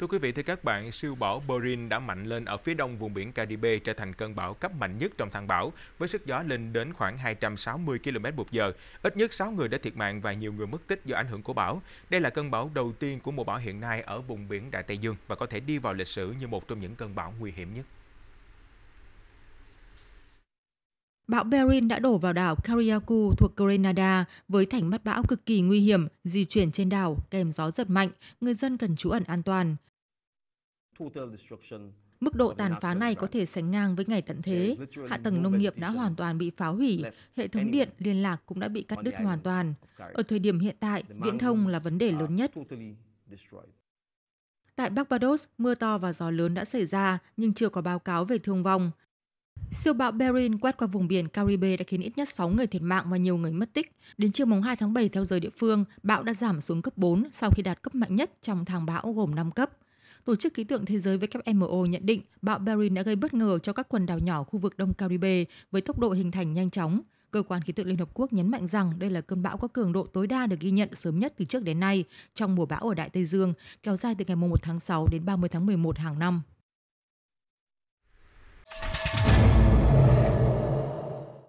Thưa quý vị, thưa các bạn, siêu bão Borin đã mạnh lên ở phía đông vùng biển Caribe trở thành cơn bão cấp mạnh nhất trong tháng bão, với sức gió lên đến khoảng 260 km một giờ. Ít nhất 6 người đã thiệt mạng và nhiều người mất tích do ảnh hưởng của bão. Đây là cơn bão đầu tiên của mùa bão hiện nay ở vùng biển Đại Tây Dương và có thể đi vào lịch sử như một trong những cơn bão nguy hiểm nhất. Bão Berin đã đổ vào đảo Kariakou thuộc Grenada với thành mắt bão cực kỳ nguy hiểm, di chuyển trên đảo kèm gió giật mạnh, người dân cần trú ẩn an toàn. Mức độ tàn phá này có thể sánh ngang với ngày tận thế. Hạ tầng nông nghiệp đã hoàn toàn bị phá hủy, hệ thống điện, liên lạc cũng đã bị cắt đứt hoàn toàn. Ở thời điểm hiện tại, viễn thông là vấn đề lớn nhất. Tại Barbados, mưa to và gió lớn đã xảy ra nhưng chưa có báo cáo về thương vong. Siêu bão Berin quét qua vùng biển Caribe đã khiến ít nhất 6 người thiệt mạng và nhiều người mất tích. Đến chiều mùng 2 tháng 7 theo giờ địa phương, bão đã giảm xuống cấp 4 sau khi đạt cấp mạnh nhất trong thang bão gồm 5 cấp. Tổ chức Khí tượng Thế giới WMO nhận định bão Berin đã gây bất ngờ cho các quần đảo nhỏ khu vực Đông Caribe với tốc độ hình thành nhanh chóng. Cơ quan Khí tượng Liên Hợp Quốc nhấn mạnh rằng đây là cơn bão có cường độ tối đa được ghi nhận sớm nhất từ trước đến nay trong mùa bão ở Đại Tây Dương, kéo dài từ ngày 1 tháng 6 đến 30 tháng 11 hàng năm.